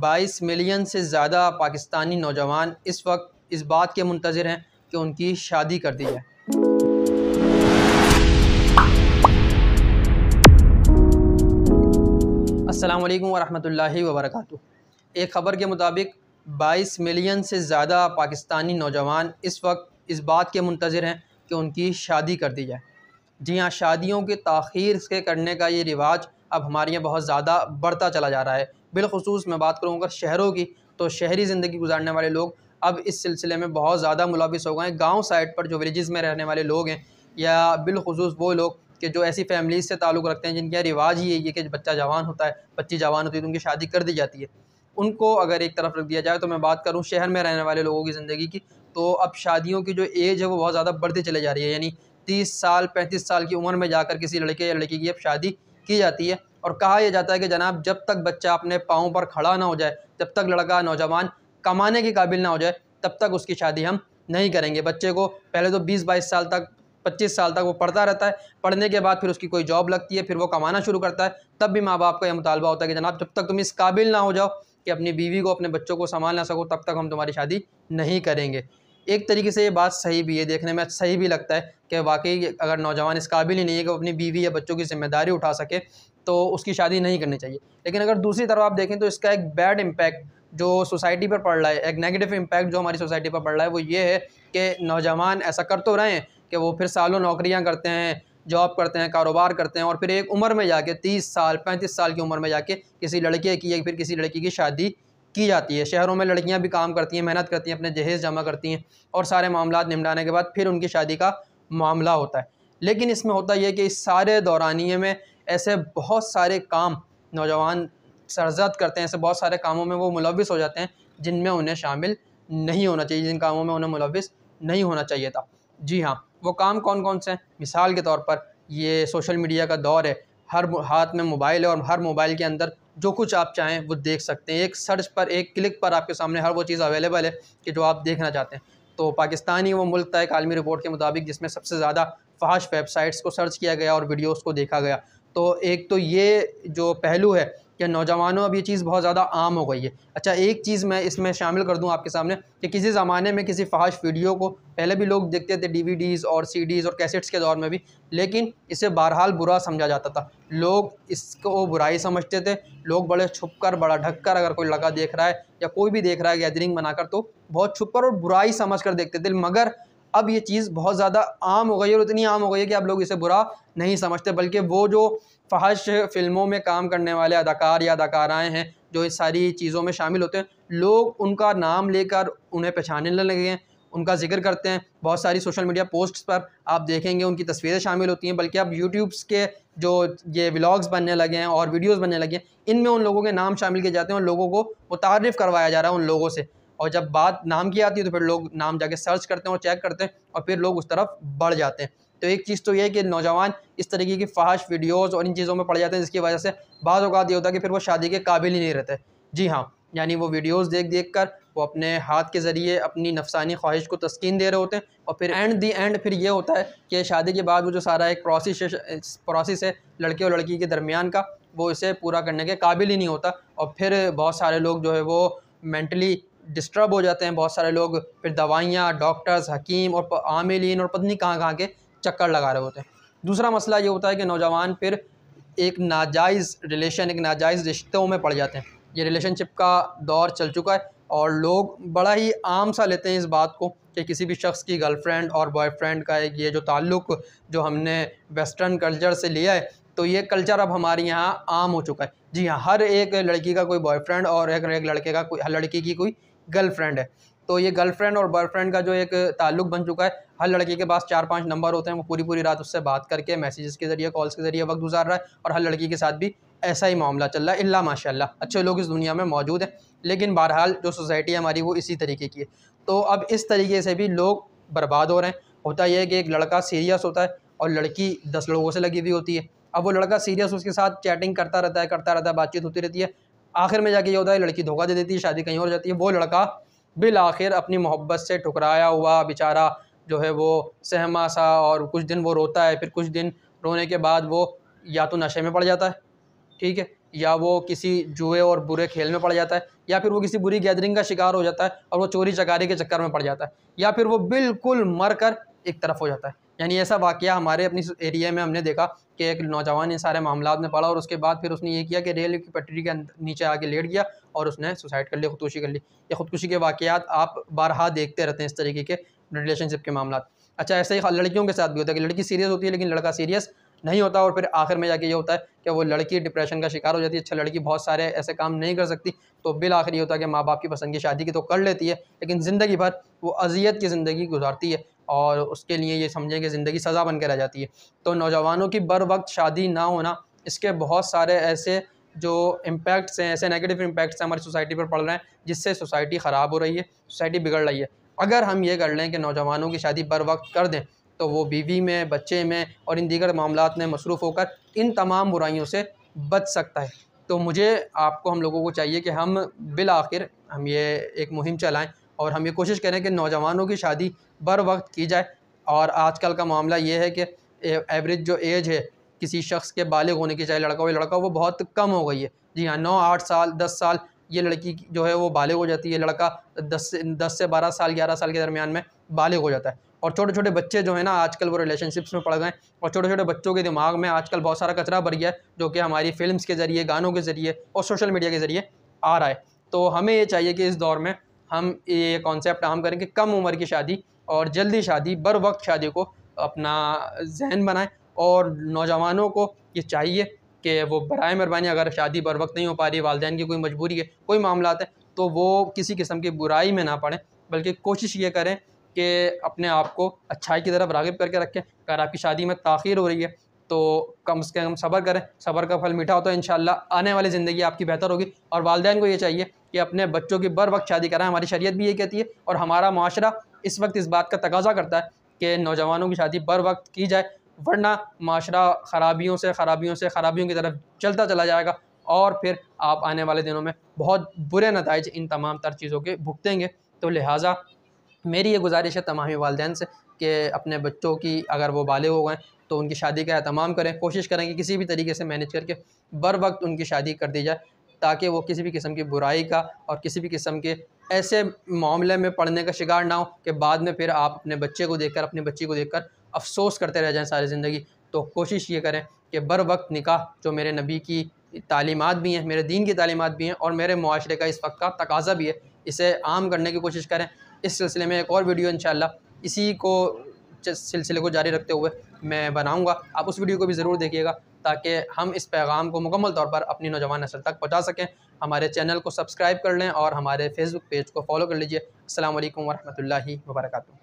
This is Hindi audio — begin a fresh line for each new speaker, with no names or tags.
बाईस मिलियन से ज़्यादा पाकिस्तानी नौजवान इस वक्त इस बात के मंतज़र हैं कि उनकी शादी कर दी जाए अस्सलाम वालेकुम रहमतुल्लाहि एक ख़बर के मुताबिक 22 मिलियन से ज़्यादा पाकिस्तानी नौजवान इस वक्त इस बात के मंतज़र हैं कि उनकी शादी कर दी जाए जी हाँ शादियों के तखीर के करने का ये रिवाज अब हमारे यहाँ बहुत ज़्यादा बढ़ता चला जा रहा है बिलखसूस मैं बात करूँ अगर शहरों की तो शहरी ज़िंदगी गुजारने वाले लोग अब इस सिलसिले में बहुत ज़्यादा मुलविस हो गए हैं गाँव साइड पर जो विलेज़ में रहने वाले लोग हैं या बिलखसूस वो लोग कि जो ऐसी फैमिलीज़ से ताल्लुक़ रखते हैं जिनके यहाँ रिवाज ही यही है कि बच्चा जवान होता है बच्ची जवान होती है तो उनकी शादी कर दी जाती है उनको अगर एक तरफ रख दिया जाए तो मैं बात करूँ शहर में रहने वाले लोगों की ज़िंदगी की तो अब शादियों की जो एज है वो बहुत ज़्यादा बढ़ती चले जा रही है यानी तीस साल पैंतीस साल की उम्र में जाकर किसी लड़के या लड़की की अब शादी की जाती है और कहा यह जाता है कि जनाब जब तक बच्चा अपने पाँव पर खड़ा ना हो जाए जब तक लड़का नौजवान कमाने के काबिल ना हो जाए तब तक उसकी शादी हम नहीं करेंगे बच्चे को पहले तो बीस बाईस साल तक पच्चीस साल तक वो पढ़ता रहता है पढ़ने के बाद फिर उसकी कोई जॉब लगती है फिर वो कमाना शुरू करता है तब भी माँ बाप का यह मुतालबा होता है कि जनाब जब तक तुम इस काबिल ना हो जाओ कि अपनी बीवी को अपने बच्चों को संभाल ना सको तब तक हम तुम्हारी शादी नहीं करेंगे एक तरीके से ये बात सही भी है देखने में सही भी लगता है कि वाकई अगर नौजवान इस काबिल ही नहीं है कि अपनी बीवी या बच्चों की जिम्मेदारी उठा सके तो उसकी शादी नहीं करनी चाहिए लेकिन अगर दूसरी तरफ आप देखें तो इसका एक बैड इम्पैक्ट जो सोसाइटी पर पड़ रहा है एक नेगेटिव इम्पैक्ट जो हमारी सोसाइटी पर पड़ रहा है वो ये है कि नौजवान ऐसा कर तो रहे हैं कि वो फिर सालों नौकरियाँ करते हैं जॉब करते हैं कारोबार करते हैं और फिर एक उम्र में जाके तीस साल पैंतीस साल की उम्र में जाके किसी लड़के की या फिर किसी लड़की की शादी की जाती है शहरों में लड़कियां भी काम करती हैं मेहनत करती हैं अपने जहेज़ जमा करती हैं और सारे मामला निमटाने के बाद फिर उनकी शादी का मामला होता है लेकिन इसमें होता यह कि इस सारे दौरानिए में ऐसे बहुत सारे काम नौजवान सरजद करते हैं ऐसे बहुत सारे कामों में वो मुलविस हो जाते हैं जिनमें उन्हें शामिल नहीं होना चाहिए जिन कामों में उन्हें मुलविस नहीं होना चाहिए था जी हाँ वो काम कौन कौन से हैं मिसाल के तौर पर ये सोशल मीडिया का दौर है हर हाथ में मोबाइल है और हर मोबाइल के अंदर जो कुछ आप चाहें वो देख सकते हैं एक सर्च पर एक क्लिक पर आपके सामने हर वो चीज़ अवेलेबल है कि जो आप देखना चाहते हैं तो पाकिस्तान ही वो मुल्क था एक आलमी रिपोर्ट के मुताबिक जिसमें सबसे ज़्यादा फाश वेबसाइट्स को सर्च किया गया और वीडियोस को देखा गया तो एक तो ये जो पहलू है कि नौजवानों अब ये चीज़ बहुत ज़्यादा आम हो गई है अच्छा एक चीज़ मैं इसमें शामिल कर दूँ आपके सामने कि किसी ज़माने में किसी फाश वीडियो को पहले भी लोग देखते थे डी और सी और कैसेट्स के दौर में भी लेकिन इसे बहरहाल बुरा समझा जाता था लोग इसको बुराई समझते थे लोग बड़े छुप कर बड़ा ढक कर अगर कोई लगा देख रहा है या कोई भी देख रहा है गैदरिंग बनाकर तो बहुत छुप कर और बुराई समझ कर देखते थे मगर अब ये चीज़ बहुत ज़्यादा आम हो गई है और इतनी आम हो गई है कि अब लोग इसे बुरा नहीं समझते बल्कि वो जो फहश फिल्मों में काम करने वाले अदाकार या अदाकाराएँ हैं जो इस सारी चीज़ों में शामिल होते हैं लोग उनका नाम लेकर उन्हें पहचानने लगे हैं उनका जिक्र करते हैं बहुत सारी सोशल मीडिया पोस्ट्स पर आप देखेंगे उनकी तस्वीरें शामिल होती हैं बल्कि अब यूट्यूब्स के जो ये व्लॉग्स बनने लगे हैं और वीडियोस बनने लगे हैं इनमें उन लोगों के नाम शामिल किए जाते हैं और लोगों को मुतारफ़ करवाया जा रहा है उन लोगों से और जब बात नाम की आती है तो फिर लोग नाम जाके सर्च करते हैं और चेक करते हैं और फिर लोग उस तरफ बढ़ जाते हैं तो एक चीज़ तो ये है कि नौजवान इस तरीके की फाश वीडियोज़ और इन चीज़ों में पड़ जाते हैं जिसकी वजह से बाद अवत ये होता है कि फिर वो शादी के काबिल ही नहीं रहते जी हाँ यानी वो वीडियोस देख देख कर वो अपने हाथ के ज़रिए अपनी नफसानी ख्वाहिश को तस्किन दे रहे होते हैं और फिर एंड दी एंड फिर ये होता है कि शादी के बाद वो जो सारा एक प्रोसेस प्रोसेस है लड़के और लड़की के दरमियान का वो इसे पूरा करने के काबिल ही नहीं होता और फिर बहुत सारे लोग जो है वो मेंटली डिस्टर्ब हो जाते हैं बहुत सारे लोग फिर दवाइयाँ डॉक्टर्स हकीम और आमिलीन और पत्नी कहाँ कहाँ के चक्कर लगा रहे होते हैं दूसरा मसला ये होता है कि नौजवान फिर एक नाजायज़ रिलेशन एक नाजायज़ रिश्तों में पड़ जाते हैं ये रिलेशनशिप का दौर चल चुका है और लोग बड़ा ही आम सा लेते हैं इस बात को कि किसी भी शख्स की गर्लफ्रेंड और बॉयफ्रेंड का एक ये जो ताल्लुक़ जो हमने वेस्टर्न कल्चर से लिया है तो ये कल्चर अब हमारे यहाँ आम हो चुका है जी हाँ हर एक लड़की का कोई बॉयफ्रेंड और एक, एक लड़के का कोई हर लड़की की कोई गर्लफ्रेंड है तो ये गर्लफ्रेंड और बॉयफ्रेंड का जो एक ताल्लुक बन चुका है हर लड़की के पास चार पांच नंबर होते हैं वो पूरी पूरी रात उससे बात करके मैसेजेस के ज़रिए कॉल्स के ज़रिए वक्त गुजार रहा है और हर लड़की के साथ भी ऐसा ही मामला चल रहा है अल्ला माशाल्लाह अच्छे लोग इस दुनिया में मौजूद हैं लेकिन बहरहाल जो सोसाइटी है हमारी वो इसी तरीके की है तो अब इस तरीके से भी लोग बर्बाद हो रहे हैं होता यह है कि एक लड़का सीरियस होता है और लड़की दस लोगों से लगी हुई होती है अब वो लड़का सीरियस उसके साथ चैटिंग करता रहता है करता रहता है बातचीत होती रहती है आखिर में जाके ये होता है लड़की धोखा दे देती है शादी कहीं और जाती है वो लड़का बिल आखिर अपनी मोहब्बत से ठुकराया हुआ बेचारा जो है वो सहमा सा और कुछ दिन वो रोता है फिर कुछ दिन रोने के बाद वो या तो नशे में पड़ जाता है ठीक है या वो किसी जुए और बुरे खेल में पड़ जाता है या फिर वो किसी बुरी गैदरिंग का शिकार हो जाता है और वो चोरी चकारी के चक्कर में पड़ जाता है या फिर वो बिल्कुल मर कर एक तरफ हो जाता है यानी ऐसा वाक्य हमारे अपनी एरिया में हमने देखा कि एक नौजवान ने सारे मामला में पढ़ा और उसके बाद फिर उसने ये किया कि रेल की पटरी के नीचे आके लेट गया और उसने सुसाइड कर लिया खुदकुशी कर ली ये खुदकुशी के वाक़ात आप बारहा देखते रहते हैं इस तरीके के रिलेशनशिप के मामला अच्छा ऐसा ही लड़कियों के साथ भी होता है कि लड़की सीरियस होती है लेकिन लड़का सीरियस नहीं होता और फिर आखिर में जाके ये होता है कि वो लड़की डिप्रेशन का शिकार हो जाती है अच्छा लड़की बहुत सारे ऐसे काम नहीं कर सकती तो बिल आखिर ये होता है कि माँ बाप की पसंद की शादी की तो कर लेती है लेकिन ज़िंदगी भर वो अजियत की ज़िंदगी गुजारती है और उसके लिए ये समझें कि ज़िंदगी सज़ा बन के रह जाती है तो नौजवानों की बर वक्त शादी ना होना इसके बहुत सारे ऐसे जो इम्पैक्ट्स हैं ऐसे नेगेटिव इम्पैक्ट्स हैं हमारी सोसाइटी पर पड़ रहे हैं जिससे सोसाइटी ख़राब हो रही है सोसाइटी बिगड़ रही है अगर हम ये कर लें कि नौजवानों की शादी बर वक्त कर दें तो वो बीवी में बच्चे में और इन दीगर मामला में मसरूफ़ होकर इन तमाम बुराइयों से बच सकता है तो मुझे आपको हम लोगों को चाहिए कि हम बिल आखिर हम ये एक मुहिम चलाएँ और हम ये कोशिश करें कि नौजवानों की शादी बर वक्त की जाए और आजकल का मामला ये है कि एवरेज जो एज है किसी शख्स के बालिग होने की चाहे लड़का हो या लड़का वो बहुत कम हो गई है जी हाँ नौ आठ साल दस साल ये लड़की जो है वो बालिग हो जाती है लड़का दस से दस से बारह साल ग्यारह साल के दरमियान में बालिग हो जाता है और छोटे छोटे बच्चे जो है ना आजकल वो रिलेशनशिप्स में पड़ गए और छोटे छोटे बच्चों के दिमाग में आजकल बहुत सारा कचरा भर गया है जो कि हमारी फ़िल्म्स के ज़रिए गानों के ज़रिए और सोशल मीडिया के ज़रिए आ रहा है तो हमें ये चाहिए कि इस दौर में हम ये कॉन्सेप्ट आम करें कि कम उम्र की शादी और जल्दी शादी बर वक्त शादी को अपना जहन बनाएं और नौजवानों को ये चाहिए कि वो बर मेहरबानी अगर शादी बर वक्त नहीं हो पा रही वालदेन की कोई मजबूरी है कोई मामला है तो वो किसी किस्म की बुराई में ना पड़े बल्कि कोशिश ये करें कि अपने आप को अच्छाई की तरफ रागब करके रखें अगर आपकी शादी में तखिर हो रही है तो कम से कम सबर करें सबर का फल मीठा होता है इन आने वाली ज़िंदगी आपकी बेहतर होगी और वालदेन को ये चाहिए कि अपने बच्चों की बर वक्त शादी कराएं हमारी शरीयत भी ये कहती है और हमारा माशरा इस वक्त इस बात का तकाजा करता है कि नौजवानों की शादी बर वक्त की जाए वरना माशरा ख़राबियों से ख़राबियों से ख़राबियों की तरफ चलता चला जाएगा और फिर आप आने वाले दिनों में बहुत बुरे नतज इन तमाम तर चीज़ों के भुगतेंगे तो लिहाजा मेरी ये गुजारिश है तमामी वालदेन से कि अपने बच्चों की अगर वो बाले हो गए तो उनकी शादी का अहतमाम करें कोशिश करें कि किसी भी तरीके से मैनेज करके बर वक्त उनकी शादी कर दी जाए ताकि वो किसी भी किस्म की बुराई का और किसी भी किस्म के ऐसे मामले में पढ़ने का शिकार ना हो कि बाद में फिर आप अपने बच्चे को देखकर अपनी बच्ची को देखकर अफसोस करते रह जाएं सारी ज़िंदगी तो कोशिश ये करें कि बर वक्त निकाह जो मेरे नबी की तालीमत भी हैं मेरे दीन की तालीमत भी हैं और मेरे माशरे का इस वक्त का तकाजा भी है इसे आम करने की कोशिश करें इस सिलसिले में एक और वीडियो इन इसी को सिलसिले को जारी रखते हुए मैं बनाऊँगा आप उस वीडियो को भी ज़रूर देखिएगा ताकि हम इस पैगाम को मुकम्मल तौर पर अपनी नौजवान नसल तक पहुँचा सकें हमारे चैनल को सब्सक्राइब कर लें और हमारे फेसबुक पेज को फॉलो कर लीजिए अल्लाम वरहमल वर्का